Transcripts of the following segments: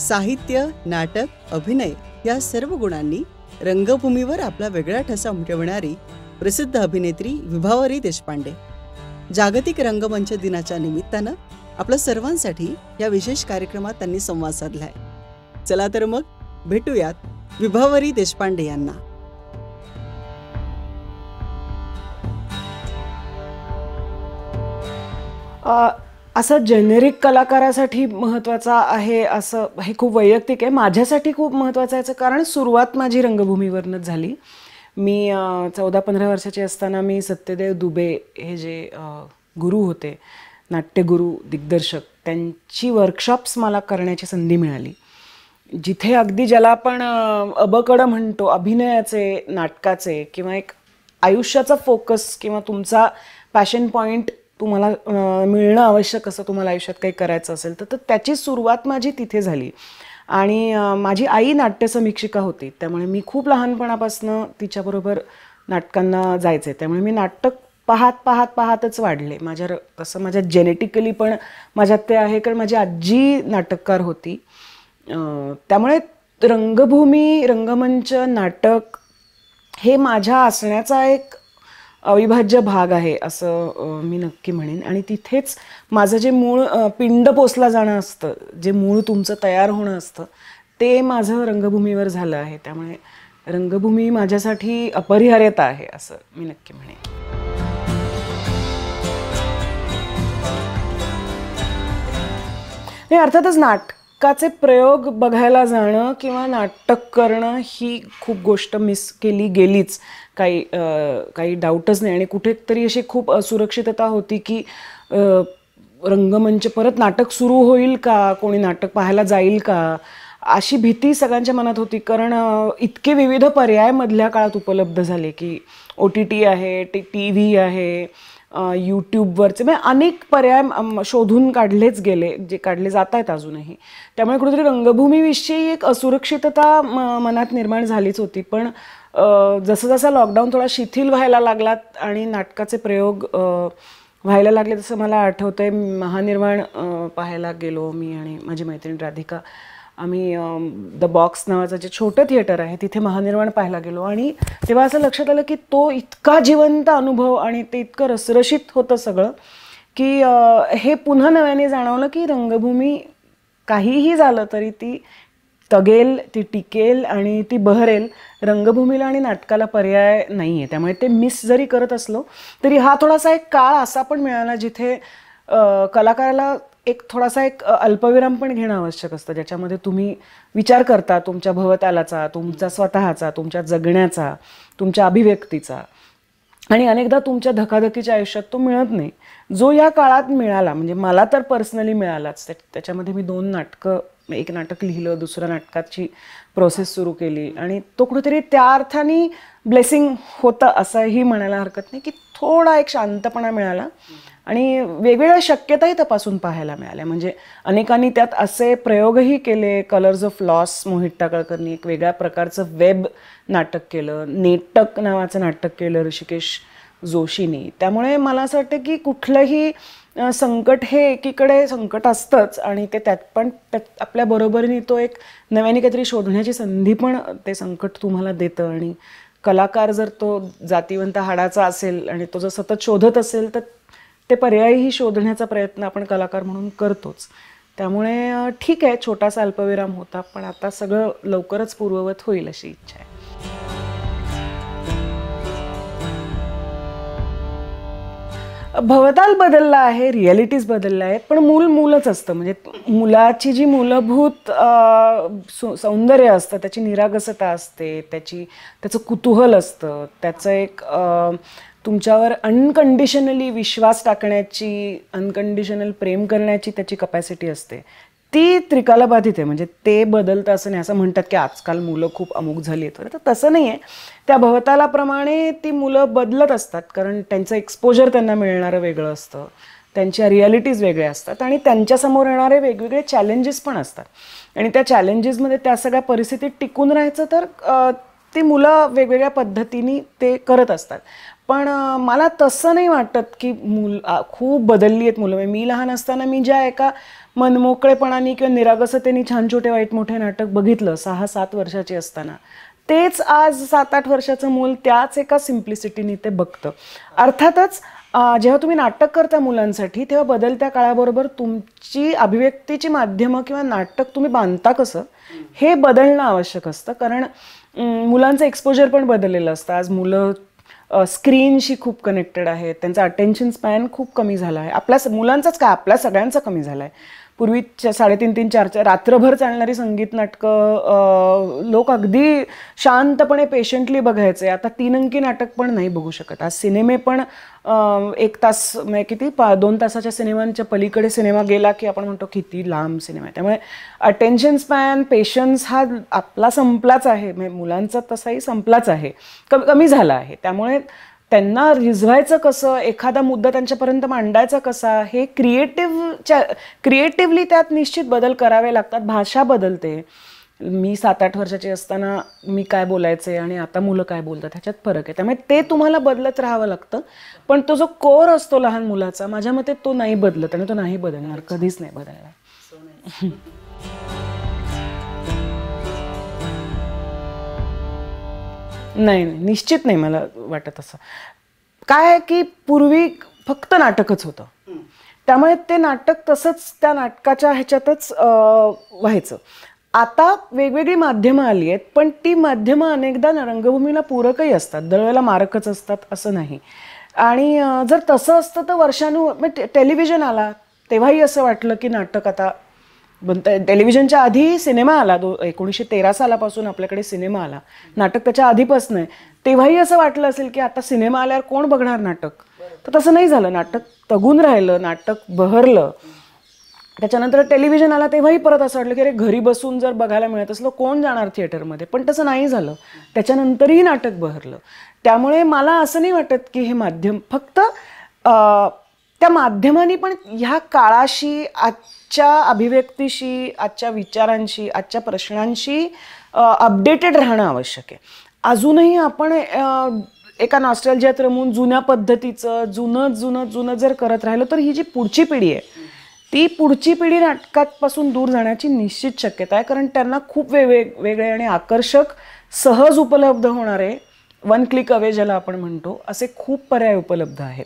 साहित्य नाटक अभिनय या सर्व गुणांनी रंगभूमीवर आपला वेगळा ठसा उमटवणारी प्रसिद्ध अभिनेत्री विभावरी देशपांडे जागतिक रंगमंच दिनाच्या निमित्तानं आपल्या सर्वांसाठी या विशेष कार्यक्रमात त्यांनी संवाद साधलाय चला तर मग भेटूयात विभावरी देशपांडे यांना असं जेनेरिक कलाकारासाठी महत्त्वाचा आहे असं हे खूप वैयक्तिक आहे माझ्यासाठी खूप महत्त्वाचं आहे कारण सुरुवात माझी रंगभूमीवरनंच झाली मी चौदा पंधरा वर्षाची असताना मी सत्यदेव दुबे हे जे गुरु होते नाट्यगुरू दिग्दर्शक त्यांची वर्कशॉप्स मला करण्याची संधी मिळाली जिथे अगदी ज्याला आपण अबकडं म्हणतो अभिनयाचे नाटकाचे किंवा एक आयुष्याचा फोकस किंवा तुमचा पॅशन पॉईंट तुम्हाला मिळणं आवश्यक असं तुम्हाला आयुष्यात काही करायचं असेल तर त्याची सुरुवात माझी तिथे झाली आणि माझी आई नाट्यसमीक्षिका होती त्यामुळे मी खूप लहानपणापासून तिच्याबरोबर नाटकांना जायचे त्यामुळे मी नाटक पाहत पाहत पाहतच वाढले माझ्या तसं माझ्या जेनेटिकली पण माझ्यात ते आहे कारण माझी आजी नाटककार होती त्यामुळे रंगभूमी रंगमंच नाटक हे माझ्या असण्याचा एक अविभाज्य भाग आहे असं मी नक्की म्हणेन आणि तिथेच माझं जे मूळ पिंड पोचला जाणं असतं जे मूळ तुमचं तयार होणं असतं ते माझं रंगभूमीवर झालं आहे त्यामुळे रंगभूमी माझ्यासाठी अपरिहार्यता आहे असं मी नक्की म्हणेन अर्थातच नाटकाचे प्रयोग बघायला जाणं किंवा नाटक करणं ही खूप गोष्ट मिस केली गेलीच काही काही डाऊटच नाही आणि कुठेतरी अशी खूप असुरक्षितता होती की रंगमंच परत नाटक सुरू होईल का कोणी नाटक पाहायला जाईल का अशी भीती सगळ्यांच्या मनात होती कारण इतके विविध पर्याय मधल्या काळात उपलब्ध झाले की ओ टी टी आहे टी टी व्ही आहे यूट्यूबवरचे म्हणजे अनेक पर्याय शोधून काढलेच गेले जे काढले जात आहेत अजूनही त्यामुळे कुठेतरी रंगभूमीविषयी एक असुरक्षितता मनात निर्माण झालीच होती पण जसं जसं लॉकडाऊन थोडा शिथिल व्हायला लागलात आणि नाटकाचे प्रयोग व्हायला लागले तसं मला आठवतं आहे महानिर्माण पाहायला गेलो मी आणि माझी मैत्रीण राधिका आम्ही द बॉक्स नावाचं जे छोटं थिएटर आहे तिथे महानिर्माण पाहायला गेलो आणि तेव्हा असं लक्षात आलं की तो इतका जिवंत अनुभव आणि ते इतकं रसरशीत होतं सगळं की हे पुन्हा नव्याने जाणवलं की रंगभूमी काहीही झालं तरी ती तगेल ती टिकेल आणि ती बहरेल रंगभूमीला आणि नाटकाला पर्याय नाही आहे त्यामुळे ते मिस जरी करत असलो तरी हा थोडासा एक काळ असा पण मिळाला जिथे कलाकाराला एक थोडासा एक अल्पविराम पण घेणं आवश्यक असतं ज्याच्यामध्ये तुम्ही विचार करता तुमच्या भवतालाचा तुमचा स्वतःचा तुमच्या जगण्याचा तुमच्या अभिव्यक्तीचा आणि अनेकदा तुमच्या धकाधकीच्या आयुष्यात तो मिळत नाही जो या काळात मिळाला म्हणजे मला तर पर्सनली मिळालाच त्याच्यामध्ये मी दोन नाटकं एक नाटक लिहिलं दुसऱ्या नाटकाची प्रोसेस सुरू केली आणि तो कुठेतरी त्या अर्थाने ब्लेसिंग होतं असंही म्हणायला हरकत नाही की थोडा एक शांतपणा मिळाला आणि वेगवेगळ्या शक्यताही तपासून पाहायला मिळाल्या म्हणजे अनेकांनी त्यात असे प्रयोगही केले कलर्स ऑफ लॉस मोहित टाकळकरनी एक वेगळ्या प्रकारचं वेब नाटक केलं नेटक नावाचं नाटक केलं ऋषिकेश जोशीनी त्यामुळे मला असं वाटतं की कुठलंही संकट हे एकीकडे संकट असतंच आणि ते त्यात पण त्यात आपल्या बरोबरीने तो एक नव्याने काहीतरी शोधण्याची संधी पण ते संकट तुम्हाला देतं आणि कलाकार जर तो जातीवंत हाडाचा असेल आणि तो जर सतत शोधत असेल तर ते पर्यायही शोधण्याचा प्रयत्न आपण कलाकार म्हणून करतोच त्यामुळे ठीक आहे छोटासा अल्पविराम होता पण आता सगळं लवकरच पूर्ववत होईल अशी इच्छा आहे भवताल बदलला आहे रिॲलिटीज बदलल्या आहेत पण मूल मूलच असतं म्हणजे मुलाची जी मूलभूत सौंदर्य असतं त्याची निरागसता असते त्याची त्याचं कुतूहल असतं त्याचं एक तुमच्यावर अनकंडिशनली विश्वास टाकण्याची अनकंडिशनल प्रेम करण्याची त्याची कपॅसिटी असते ती त्रिकाला आहे म्हणजे ते बदलतं असं नाही असं म्हणतात की आजकाल मुलं खूप अमुक झाली आहेत तर तसं नाही आहे त्या भवतालाप्रमाणे ती मुलं बदलत असतात कारण त्यांचं एक्सपोजर त्यांना मिळणारं वेगळं असतं त्यांच्या रियालिटीज वेगळ्या असतात आणि त्यांच्यासमोर येणारे वेगवेगळे चॅलेंजेस पण असतात आणि त्या चॅलेंजेसमध्ये त्या सगळ्या परिस्थितीत टिकून राहायचं तर ती मुलं वेगवेगळ्या पद्धतीने ते करत असतात पण मला तसं नाही वाटत की मुल खूप बदलली आहेत मुलं म्हणजे मी लहान असताना मी ज्या एका मनमोकळेपणाने किंवा निरागसतेने छान छोटे वाईट मोठे नाटक बघितलं सहा सात वर्षाचे असताना तेच आज सात आठ वर्षाचं मूल त्याच एका सिम्प्लिसिटीने ते बघतं अर्थातच जेव्हा तुम्ही नाटक करता मुलांसाठी तेव्हा बदलत्या काळाबरोबर तुमची अभिव्यक्तीची माध्यमं किंवा नाटक तुम्ही बांधता कसं हे बदलणं आवश्यक असतं कारण मुलांचं एक्सपोजर पण बदललेलं असतं आज मुलं स्क्रीनशी खूप कनेक्टेड आहेत त्यांचा अटेन्शन स्पॅन खूप कमी झाला आहे आपल्या मुलांचाच काय आपल्या सगळ्यांचं कमी झाला आहे पूर्वीच्या साडेतीन तीन चार चार रात्रभर चालणारी संगीत नाटकं लोक अगदी शांतपणे पेशंटली बघायचे आता तीन अंकी नाटक पण नाही बघू शकत आज सिनेमे पण एक तास म्हणजे किती पा दोन तासाच्या सिनेमांच्या पलीकडे सिनेमा गेला की आपण म्हणतो किती लांब सिनेमा आहे त्यामुळे अटेन्शन स्पॅन पेशन्स हा आपला संपलाच आहे म्हणजे मुलांचा तसाही संपलाच आहे कमी झाला आहे त्यामुळे त्यांना रिझवायचं कसं एखादा मुद्दा त्यांच्यापर्यंत मांडायचा कसा हे क्रिएटिव्हच्या क्रिएटिव्हली त्यात निश्चित बदल करावे लागतात भाषा बदलते मी सात आठ वर्षाची असताना मी काय बोलायचे आणि आता मुलं काय बोलतात ह्याच्यात फरक आहे त्यामुळे ते तुम्हाला बदलत राहावं लागतं पण तो जो कोर असतो लहान मुलाचा माझ्या मते तो नाही बदलत आणि तो नाही बदलणार कधीच नाही बदलणार नाही नाही निश्चित नाही मला वाटत असं काय आहे की पूर्वी फक्त नाटकच होतं त्यामुळे ते नाटक तसंच त्या नाटकाच्या ह्याच्यातच व्हायचं आता वेगवेगळी माध्यमं आली आहेत पण ती माध्यमं अनेकदा रंगभूमीला पूरकही असतात दळवेला मारकच असतात असं नाही आणि जर तसं असतं तर वर्षानु म्हणजे टेलिव्हिजन आला तेव्हाही असं वाटलं की नाटक आता टेलिव्हिजनच्या आधी सिनेमा आला दो एकोणीसशे तेरा सालापासून आपल्याकडे सिनेमा आला नाटक त्याच्या आधीपासून आहे तेव्हाही असं वाटलं असेल की आता सिनेमा आल्यावर कोण बघणार नाटक तर तसं नाही झालं नाटक तगून राहिलं नाटक बहरलं त्याच्यानंतर टेलिव्हिजन आला तेव्हाही परत असं वाटलं की अरे घरी बसून जर बघायला मिळत असलं कोण जाणार थिएटरमध्ये पण तसं नाही झालं त्याच्यानंतरही नाटक बहरलं त्यामुळे मला असं नाही वाटत की हे माध्यम फक्त त्या माध्यमांनी पण ह्या काळाशी आजच्या अभिव्यक्तीशी आजच्या विचारांशी आजच्या प्रश्नांशी अपडेटेड राहणं आवश्यक आहे अजूनही आपण एका नॉस्ट्रेलजियात रमून जुन्या पद्धतीचं जुनं जुनं जुनं जर करत राहिलं तर ही जी पुढची पिढी आहे ती पुढची पिढी नाटकातपासून दूर जाण्याची निश्चित शक्यता आहे कारण त्यांना खूप वेगवेगळे वेगळे आणि आकर्षक सहज उपलब्ध होणारे वन क्लिक अवे ज्याला आपण म्हणतो असे खूप पर्याय उपलब्ध आहेत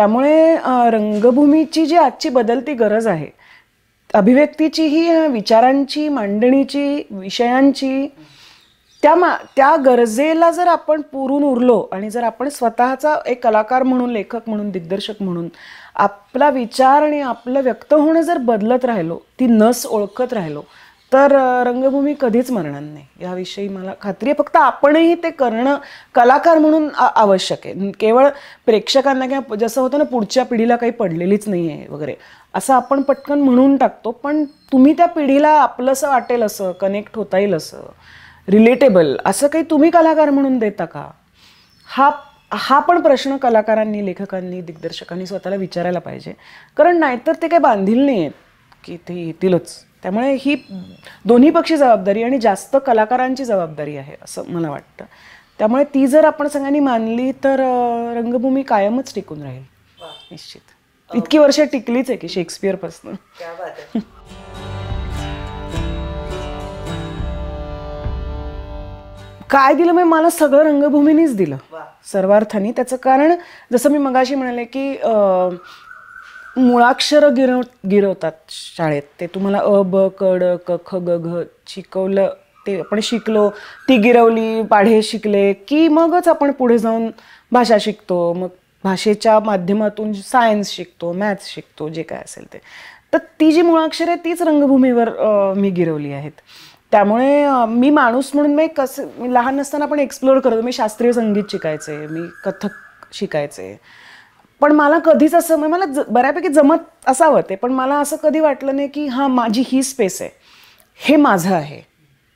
त्यामुळे रंगभूमीची जी आजची बदलती गरज आहे अभिव्यक्तीची ही विचारांची मांडणीची विषयांची त्या मा त्या गरजेला जर आपण पुरून उरलो आणि जर आपण स्वतःचा एक कलाकार म्हणून लेखक म्हणून दिग्दर्शक म्हणून आपला विचार आणि आपलं व्यक्त होणं जर बदलत राहिलो ती नस ओळखत राहिलो तर रंगभूमी कधीच मरणार नाही याविषयी मला खात्री आहे फक्त आपणही ते करणं कलाकार म्हणून आवश्यक आहे केवळ प्रेक्षकांना किंवा जसं होतं ना पुढच्या पिढीला काही पडलेलीच नाही आहे वगैरे असं आपण पटकन म्हणून टाकतो पण तुम्ही त्या पिढीला आपलंसं वाटेल असं कनेक्ट होता येईल असं रिलेटेबल असं काही तुम्ही कलाकार म्हणून देता का हा हा पण प्रश्न कलाकारांनी लेखकांनी दिग्दर्शकांनी स्वतःला विचारायला पाहिजे कारण नाहीतर ते काही बांधील नाही आहेत की ते येतीलच त्यामुळे ही दोन्ही पक्षी जबाबदारी आणि जास्त कलाकारांची जबाबदारी आहे असं मला वाटतं त्यामुळे ती जर आपण सगळ्यांनी मानली तर रंगभूमी कायमच टिकून राहील निश्चित इतकी वर्ष टिकलीच आहे की शेक्सपियर पासन काय दिलं म्हणजे मला सगळं रंगभूमीनीच दिलं सर्वार्थाने त्याचं कारण जसं मी मगाशी म्हणाले की मुळाक्षर गिरव गिरवतात शाळेत ते तुम्हाला अ ब क ड क ख ग घ शिकवलं ते आपण शिकलो ती गिरवली पाढे शिकले की मगच आपण पुढे जाऊन भाषा शिकतो मग भाषेच्या माध्यमातून सायन्स शिकतो मॅथ्स शिकतो जे काय असेल ते तर ती जी आहे तीच रंगभूमीवर मी गिरवली आहेत त्यामुळे मी माणूस म्हणून मी कसं लहान असताना पण एक्सप्लोअर करतो मी शास्त्रीय संगीत शिकायचे मी कथक शिकायचे पण मला कधीच असं म्हणजे मला बऱ्यापैकी जमत असावं ते पण मला असं कधी वाटलं नाही की हां माझी ही स्पेस आहे हे माझं आहे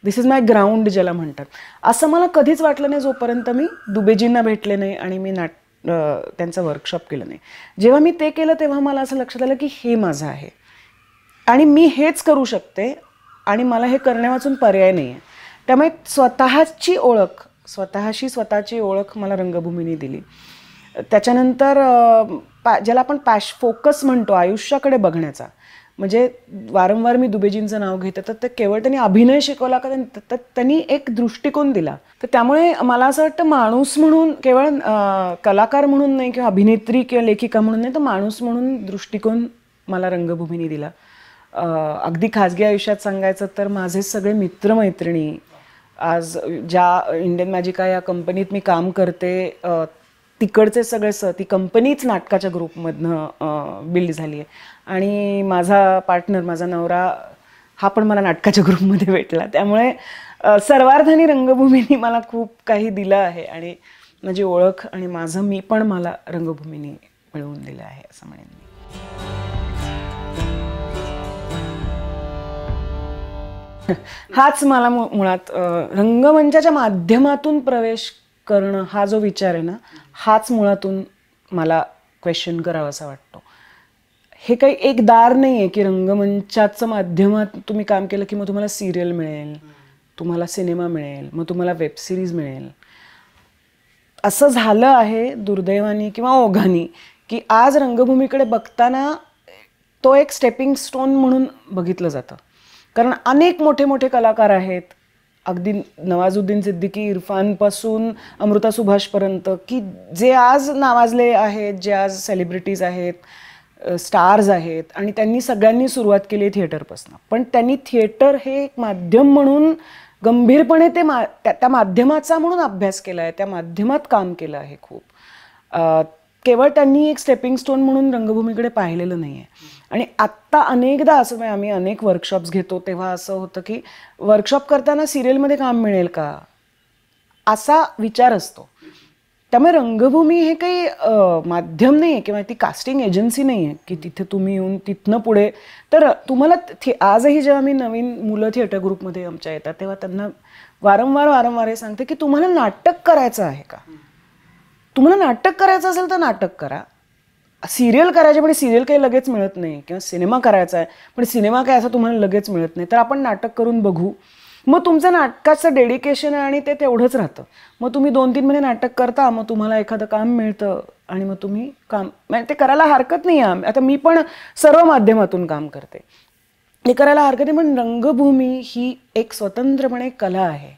दिस इज माय ग्राउंड ज्याला म्हणतात असं मला कधीच वाटलं नाही जोपर्यंत मी दुबेजींना भेटले नाही आणि मी नाट त्यांचं वर्कशॉप केलं नाही जेव्हा मी ते केलं तेव्हा मला असं लक्षात आलं की हे माझं आहे आणि मी हेच करू शकते आणि मला हे करण्यावाचून पर्याय नाही आहे त्यामुळे स्वतःची ओळख स्वतःशी स्वतःची ओळख मला रंगभूमीने दिली त्याच्यानंतर पा ज्याला आपण पॅश फोकस म्हणतो आयुष्याकडे बघण्याचा म्हणजे वारंवार मी दुबेजींचं नाव घेते तर ते केवळ त्यांनी अभिनय शिकवला का तर त्यांनी एक दृष्टिकोन दिला तर त्यामुळे मला असं वाटतं माणूस म्हणून केवळ कलाकार म्हणून नाही किंवा अभिनेत्री किंवा लेखिका म्हणून नाही तर माणूस म्हणून दृष्टिकोन मला रंगभूमीने दिला अगदी खाजगी आयुष्यात सांगायचं तर माझे सगळे मित्रमैत्रिणी आज ज्या इंडियन मॅजिका या कंपनीत मी काम करते तिकडचे सगळे स ती कंपनीच नाटकाच्या ग्रुपमधनं बिल्ड झाली आहे आणि माझा पार्टनर माझा नवरा हा पण मला नाटकाच्या ग्रुपमध्ये भेटला त्यामुळे सर्वार्थाने रंगभूमीने मला खूप काही दिलं आहे आणि माझी ओळख आणि माझं मी पण मला रंगभूमीने मिळवून दिलं आहे असं म्हणेन मी हाच मला मुळात रंगमंचाच्या माध्यमातून प्रवेश करणं हा जो विचार आहे ना हाच मुळातून मला क्वेश्चन करावा असा वाटतो हे काही एक दार नाही आहे की रंगमंचाचं माध्यमात तुम्ही काम केलं की मग तुम्हाला सिरियल मिळेल तुम्हाला सिनेमा मिळेल मग तुम्हाला वेब सिरीज मिळेल असं झालं आहे दुर्दैवानी किंवा ओघानी की आज रंगभूमीकडे बघताना तो एक स्टेपिंग स्टोन म्हणून बघितलं जातं कारण अनेक मोठे मोठे कलाकार आहेत अगदी नवाजुद्दीन सिद्दीकी इरफानपासून अमृता सुभाषपर्यंत की जे आज नावाजले आहेत जे आज सेलिब्रिटीज आहेत स्टार्स आहेत आणि त्यांनी सगळ्यांनी सुरुवात केली थिएटरपासून पण त्यांनी थिएटर हे एक माध्यम म्हणून गंभीरपणे ते मा त्या माध्यमाचा म्हणून अभ्यास केला आहे त्या माध्यमात काम केलं आहे खूप केवळ त्यांनी एक स्टेपिंग स्टोन म्हणून रंगभूमीकडे पाहिलेलं नाही आहे आणि आत्ता अनेकदा असं म्हणजे आम्ही अनेक वर्कशॉप्स घेतो तेव्हा असं होतं की वर्कशॉप करताना सिरियलमध्ये काम मिळेल का असा विचार असतो त्यामुळे रंगभूमी हे काही माध्यम नाही आहे किंवा ती कास्टिंग एजन्सी नाही आहे की तिथे तुम्ही येऊन तिथनं पुढे तर तुम्हाला थे आजही जेव्हा मी नवीन मुलं थिएटर ग्रुपमध्ये आमच्या येतात तेव्हा त्यांना वारंवार वारंवार हे सांगते की तुम्हाला नाटक करायचं आहे का तुम्हाला नाटक करायचं असेल तर नाटक करा सिरियल करायचे पण सिरियल काही लगेच मिळत नाही किंवा सिनेमा करायचा आहे पण सिनेमा काय असा तुम्हाला लगेच मिळत नाही तर आपण नाटक करून बघू मग तुमचं नाटकाचं डेडिकेशन आहे आणि ते तेवढंच राहतं मग तुम्ही दोन तीन महिने नाटक करता मग तुम्हाला एखादं काम मिळतं आणि मग तुम्ही काम म्हणजे ते करायला हरकत नाही आहे आता मी पण सर्व माध्यमातून काम करते ते करायला हरकत नाही पण रंगभूमी ही एक स्वतंत्रपणे कला आहे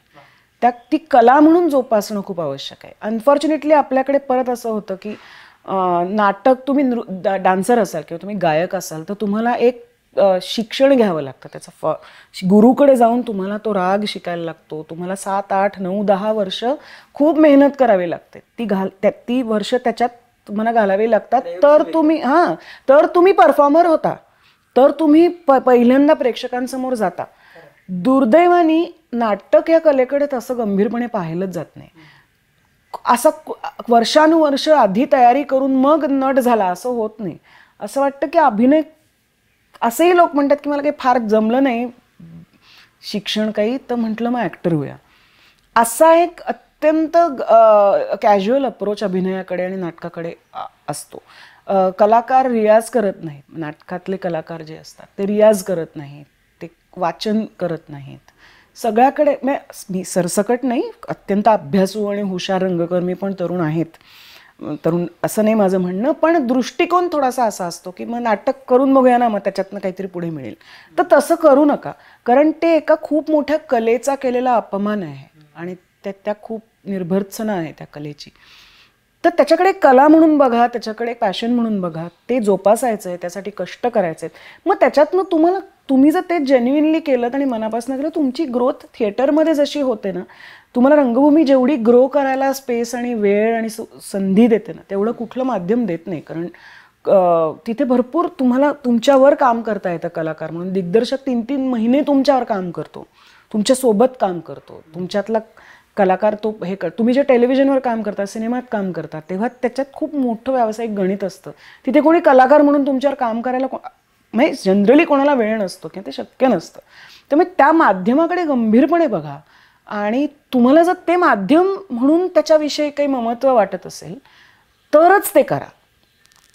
त्या ती कला म्हणून जोपासणं खूप आवश्यक आहे अनफॉर्च्युनेटली आपल्याकडे परत असं होतं की नाटक तुम्ही नृ डान्सर असाल किंवा तुम्ही गायक असाल तर तुम्हाला एक शिक्षण घ्यावं लागतं त्याचा फ गुरुकडे जाऊन तुम्हाला तो राग शिकायला लागतो तुम्हाला सात आठ नऊ दहा वर्ष खूप मेहनत करावी लागते ती घाल त्या ती वर्ष त्याच्यात तुम्हाला घालावी लागतात तर तुम्ही हां तर तुम्ही परफॉर्मर होता तर तुम्ही प पहिल्यांदा प्रेक्षकांसमोर जाता दुर्दैवानी नाटक या कलेकडे तसं गंभीरपणे पाहिलंच जात नाही असं वर्षानुवर्ष आधी तयारी करून मग नट झाला असं होत नाही असं वाटतं की अभिनय असेही लोक म्हणतात की मला काही फार जमलं नाही शिक्षण काही तर म्हटलं मग ॲक्टर होऊया असा एक अत्यंत कॅज्युअल अप्रोच अभिनयाकडे आणि नाटकाकडे असतो कलाकार रियाज करत नाहीत नाटकातले कलाकार जे असतात ते रियाज करत नाहीत ते वाचन करत नाहीत सगळ्याकडे मी सरसकट नाही अत्यंत अभ्यासू आणि हुशार रंगकर्मी पण तरुण आहेत तरुण असं नाही माझं म्हणणं पण दृष्टिकोन थोडासा असा असतो की मग नाटक करून बघूया ना मग त्याच्यातनं काहीतरी पुढे मिळेल तर तसं करू नका कारण ते एका खूप मोठ्या कलेचा केलेला अपमान आहे आणि त्या त्या खूप निर्भर्त्सना आहे त्या कलेची तर त्याच्याकडे कला म्हणून बघा त्याच्याकडे पॅशन म्हणून बघा ते जोपासायचं आहे त्यासाठी कष्ट करायचे आहेत मग त्याच्यातनं तुम्हाला तुम्ही जर ते जेन्युइनली केलं आणि मनापासून केलं तुमची ग्रोथ थिएटरमध्ये जशी होते ना तुम्हाला रंगभूमी जेवढी ग्रो करायला स्पेस आणि वेळ आणि संधी देते ना तेवढं कुठलं माध्यम देत नाही कारण तिथे भरपूर तुम्हाला तुमच्यावर काम करता येतं कलाकार म्हणून दिग्दर्शक तीन तीन महिने तुमच्यावर काम करतो तुमच्यासोबत काम करतो तुमच्यातला कलाकार तो हे कर तुम्ही जे टेलिव्हिजनवर काम करता सिनेमात काम करता तेव्हा त्याच्यात खूप मोठं व्यावसायिक गणित असतं तिथे कोणी कलाकार म्हणून तुमच्यावर काम करायला म्हणजे जनरली कोणाला वेळ नसतो किंवा ते शक्य नसतं त्यामुळे त्या माध्यमाकडे गंभीरपणे बघा आणि तुम्हाला जर ते माध्यम म्हणून त्याच्याविषयी काही ममत्व वाटत असेल तरच ते करा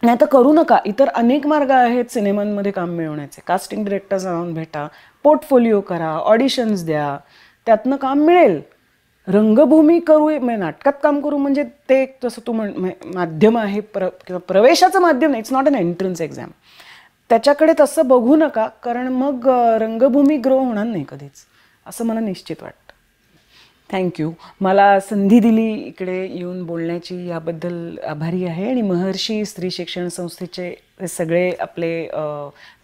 नाही तर करू नका इतर अनेक मार्ग आहेत सिनेमांमध्ये काम मिळवण्याचे कास्टिंग डिरेक्टर जाऊन भेटा पोर्टफोलिओ करा ऑडिशन्स द्या त्यातनं काम मिळेल रंगभूमी करू म्हणजे नाटकात काम करू म्हणजे ते तसं तू म्हण म्हणजे माध्यम आहे प्र किंवा प्रवेशाचं माध्यम नाही it's not an entrance exam त्याच्याकडे तसं बघू नका कारण मग रंगभूमी ग्रो होणार नाही कधीच असं मला निश्चित वाटतं थँक्यू मला संधी दिली इकडे येऊन बोलण्याची याबद्दल आभारी आहे आणि महर्षी स्त्री शिक्षण संस्थेचे सगळे आपले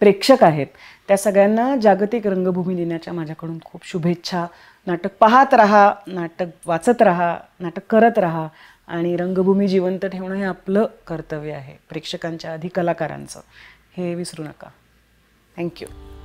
प्रेक्षक आहेत त्या सगळ्यांना जागतिक रंगभूमी देण्याच्या माझ्याकडून खूप शुभेच्छा नाटक पाहत राहा नाटक वाचत राहा नाटक करत राहा आणि रंगभूमी जिवंत ठेवणं हे आपलं कर्तव्य आहे प्रेक्षकांच्या आधी कलाकारांचं हे विसरू नका थँक्यू